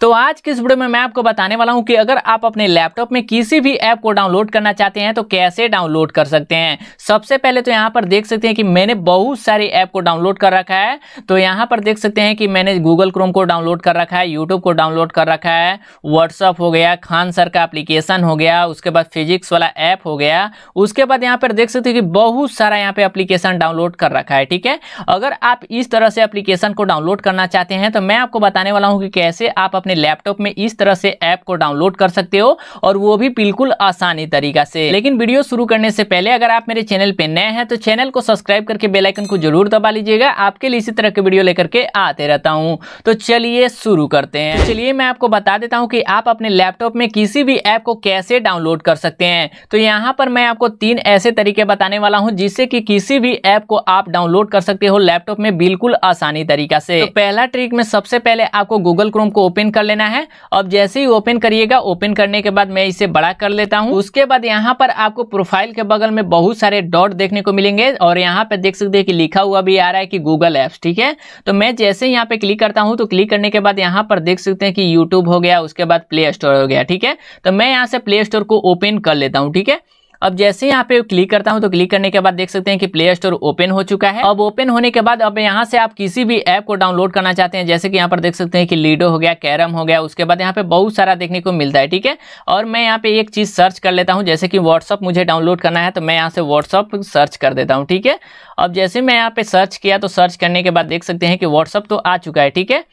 तो आज के इस वीडियो में मैं आपको बताने वाला हूं कि अगर आप अपने लैपटॉप में किसी भी ऐप को डाउनलोड करना चाहते हैं तो कैसे डाउनलोड कर सकते हैं सबसे पहले तो यहां पर देख सकते हैं कि मैंने बहुत सारे ऐप को डाउनलोड कर रखा है तो यहां पर देख सकते हैं कि मैंने गूगल क्रोम को डाउनलोड कर रखा है यूट्यूब को डाउनलोड कर रखा है व्हाट्सअप हो गया खान सर का एप्लीकेशन हो गया उसके बाद फिजिक्स वाला ऐप हो गया उसके बाद यहाँ पर देख सकते हैं कि बहुत सारा यहाँ पे एप्लीकेशन डाउनलोड कर रखा है ठीक है अगर आप इस तरह से अप्लीकेशन को डाउनलोड करना चाहते हैं तो मैं आपको बताने वाला हूँ कि कैसे आप अपने लैपटॉप में इस तरह से ऐप को डाउनलोड कर सकते हो और वो भी बिल्कुल आसानी तरीका से लेकिन वीडियो शुरू करने से पहले अगर आप मेरे चैनल पर नए हैं तो चैनल को सब्सक्राइब करके बेलाइकन को जरूर दबा लीजिएगा आपके लिए इसी तरह के वीडियो लेकर के आते रहता हूँ तो चलिए शुरू करते हैं चलिए मैं आपको बता देता हूँ की आप अपने लैपटॉप में किसी भी ऐप को कैसे डाउनलोड कर सकते हैं तो यहाँ पर मैं आपको तीन ऐसे तरीके बताने वाला हूँ जिससे की किसी भी ऐप को आप डाउनलोड कर सकते हो लैपटॉप में बिल्कुल आसानी तरीका से तो पहला ट्रिक में सबसे पहले आपको गूगल क्रोम को ओपन ओपन कर लेना है अब जैसे ही ओपन करिएगा ओपन करने के बाद मैं इसे बड़ा कर लेता हूँ उसके बाद यहाँ पर आपको प्रोफाइल के बगल में बहुत सारे डॉट देखने को मिलेंगे और यहाँ पे देख सकते हैं कि लिखा हुआ भी आ रहा है कि गूगल एप्स ठीक है तो मैं जैसे ही यहाँ पे क्लिक करता हूँ तो क्लिक करने के बाद यहाँ पर देख सकते हैं कि यूट्यूब हो गया उसके बाद प्ले स्टोर हो गया ठीक है तो मैं यहाँ से प्ले स्टोर को ओपन कर लेता हूँ ठीक है अब जैसे यहाँ पे क्लिक करता हूँ तो क्लिक करने के बाद देख सकते हैं कि प्ले स्टोर ओपन हो चुका है अब ओपन होने के बाद अब यहाँ से आप किसी भी ऐप को डाउनलोड करना चाहते हैं जैसे कि यहाँ पर देख सकते हैं कि लीडो हो गया कैरम हो गया उसके बाद यहाँ पे बहुत सारा देखने को मिलता है ठीक है और मैं यहाँ पे एक चीज सर्च कर लेता हूँ जैसे कि व्हाट्सअप मुझे डाउनलोड करना है तो मैं यहाँ से व्हाट्सअप सर्च कर देता हूँ ठीक है अब जैसे मैं यहाँ पे सर्च किया तो सर्च करने के बाद देख सकते हैं कि व्हाट्सअप तो आ चुका है ठीक है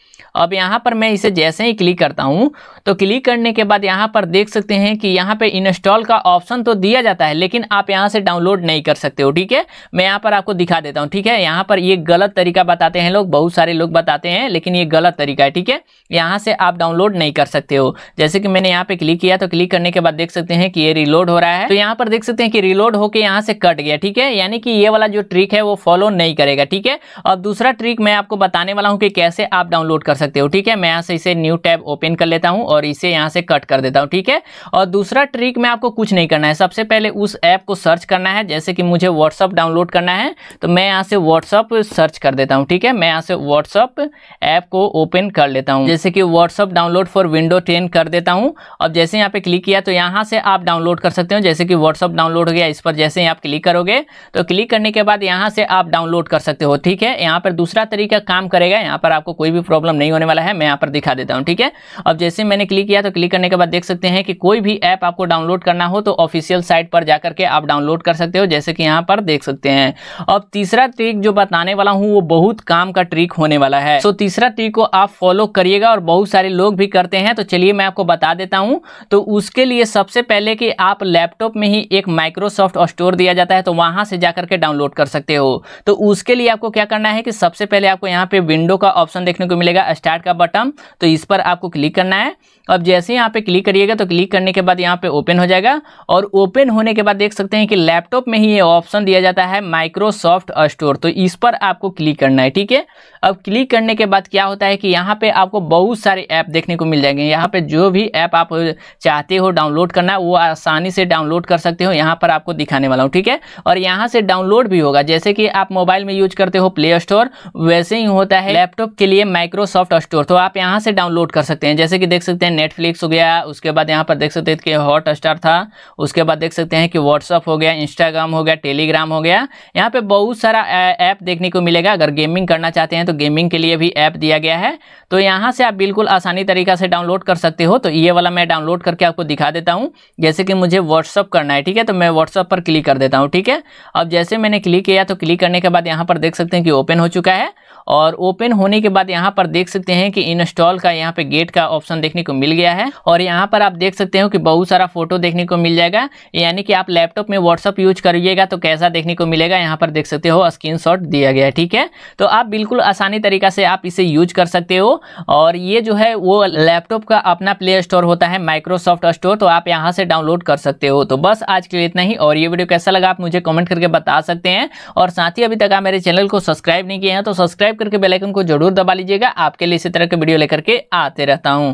अब यहाँ पर मैं इसे जैसे ही क्लिक करता हूँ तो क्लिक करने के बाद यहाँ पर देख सकते हैं कि यहाँ पे इंस्टॉल का ऑप्शन तो दिया जाता जाता है लेकिन आप यहाँ से डाउनलोड नहीं कर सकते हो ठीक है मैं यहाँ पर आपको दिखा देता हूँ ठीक है यहाँ पर ये गलत तरीका बताते हैं लोग बहुत सारे लोग बताते हैं लेकिन ये गलत तरीका है ठीक है यहाँ से आप डाउनलोड नहीं कर सकते हो जैसे कि मैंने यहाँ पर क्लिक किया तो क्लिक करने के बाद देख सकते हैं कि ये रिलोड हो रहा है तो यहाँ पर देख सकते हैं कि रिलोड होकर यहाँ से कट गया ठीक है यानी कि ये वाला जो ट्रिक है वो फॉलो नहीं करेगा ठीक है और दूसरा ट्रिक मैं आपको बताने वाला हूँ कि कैसे आप डाउनलोड कर सकते हो ठीक है मैं यहाँ से इसे न्यू टैब ओपन कर लेता हूँ और इसे यहाँ से कट कर देता हूँ ठीक है और दूसरा ट्रिक में आपको कुछ नहीं करना है सबसे पहले पहले उस ऐप को सर्च करना है जैसे कि मुझे व्हाट्सअप डाउनलोड करना है तो मैं यहाँ से व्हाट्सअप सर्च कर देता हूँ ठीक है मैं यहाँ से व्हाट्सअप ऐप को ओपन कर लेता हूँ जैसे कि WhatsApp download for window ten कर देता हूँ अब जैसे यहाँ पे क्लिक किया तो यहाँ से आप डाउनलोड कर सकते हो जैसे कि व्हाट्सअप डाउनलोड हो गया इस पर जैसे आप क्लिक करोगे तो क्लिक करने के बाद यहाँ से आप डाउनलोड कर सकते हो ठीक है यहाँ पर दूसरा तरीका काम करेगा यहाँ पर आपको कोई भी प्रॉब्लम नहीं होने वाला है मैं यहाँ पर दिखा देता हूँ ठीक है अब जैसे मैंने क्लिक किया तो क्लिक करने के बाद देख सकते हैं कि कोई भी ऐप आपको डाउनलोड करना हो तो ऑफिशियल साइट पर जाकर के आप डाउनलोड कर सकते हो जैसे कि यहाँ पर देख सकते हैं अब तीसरा ट्रिक जो बताने वाला हूँ वो बहुत काम का ट्रिक होने वाला है तो तीसरा ट्रिक को आप फॉलो करिएगा और बहुत सारे लोग भी करते हैं तो चलिए मैं आपको बता देता हूँ तो उसके लिए सबसे पहले कि आप लैपटॉप में ही एक माइक्रोसॉफ्ट स्टोर दिया जाता है तो वहाँ से जाकर के डाउनलोड कर सकते हो तो उसके लिए आपको क्या करना है कि सबसे पहले आपको यहाँ पर विंडो का ऑप्शन देखने को मिलेगा स्टार्ट का बटन तो इस पर आपको क्लिक करना है अब जैसे यहाँ पे क्लिक करिएगा तो क्लिक करने के बाद यहाँ पे ओपन हो जाएगा और ओपन होने होने के बाद देख सकते हैं कि लैपटॉप में ही ये ऑप्शन दिया जाता है माइक्रोसॉफ्ट स्टोर तो इस पर आपको क्लिक करना है ठीक है अब क्लिक करने के बाद क्या होता है कि यहाँ पे आपको बहुत सारे ऐप देखने को मिल जाएंगे यहाँ पे जो भी ऐप आप चाहते हो डाउनलोड करना वो आसानी से डाउनलोड कर सकते हो यहाँ पर आपको दिखाने वाला हूँ ठीक है और यहाँ से डाउनलोड भी होगा जैसे कि आप मोबाइल में यूज करते हो प्ले स्टोर वैसे ही होता है लैपटॉप के लिए माइक्रोसॉफ्ट स्टोर तो आप यहाँ से डाउनलोड कर सकते हैं जैसे कि देख सकते हैं नेटफ्लिक्स हो गया उसके बाद यहाँ पर देख सकते हैं कि हॉट था उसके बाद देख सकते हैं सकते हैं कि व्हाट्सअप हो गया इंस्टाग्राम हो गया टेलीग्राम हो गया यहाँ पे बहुत सारा ऐप देखने को मिलेगा अगर गेमिंग करना चाहते हैं तो गेमिंग के लिए भी ऐप दिया गया है तो यहाँ से आप बिल्कुल आसानी तरीका से डाउनलोड कर सकते हो तो ये वाला मैं डाउनलोड करके आपको दिखा देता हूँ जैसे कि मुझे व्हाट्सअप करना है ठीक है तो मैं व्हाट्सअप पर क्लिक कर देता हूँ ठीक है अब जैसे मैंने क्लिक किया तो क्लिक करने के बाद यहाँ पर देख सकते हैं कि ओपन हो चुका है और ओपन होने के बाद यहाँ पर देख सकते हैं कि इंस्टॉल का यहाँ पे गेट का ऑप्शन देखने को मिल गया है और यहाँ पर आप देख सकते हो कि बहुत सारा फोटो देखने को मिल जाएगा यानी कि आप लैपटॉप में व्हाट्सअप यूज करिएगा तो कैसा देखने को मिलेगा यहाँ पर देख सकते हो स्क्रीन दिया गया है ठीक है तो आप बिल्कुल आसानी तरीका से आप इसे यूज कर सकते हो और ये जो है वो लैपटॉप का अपना प्ले स्टोर होता है माइक्रोसॉफ्ट स्टोर तो आप यहाँ से डाउनलोड कर सकते हो तो बस आज के लिए इतना ही और ये वीडियो कैसा लगा आप मुझे कमेंट करके बता सकते हैं और साथ ही अभी तक आप मेरे चैनल को सब्सक्राइब नहीं किए हैं तो सब्सक्राइब करके बेलाइकन को जरूर दबा लीजिएगा आपके लिए इसी तरह के वीडियो लेकर के आते रहता हूँ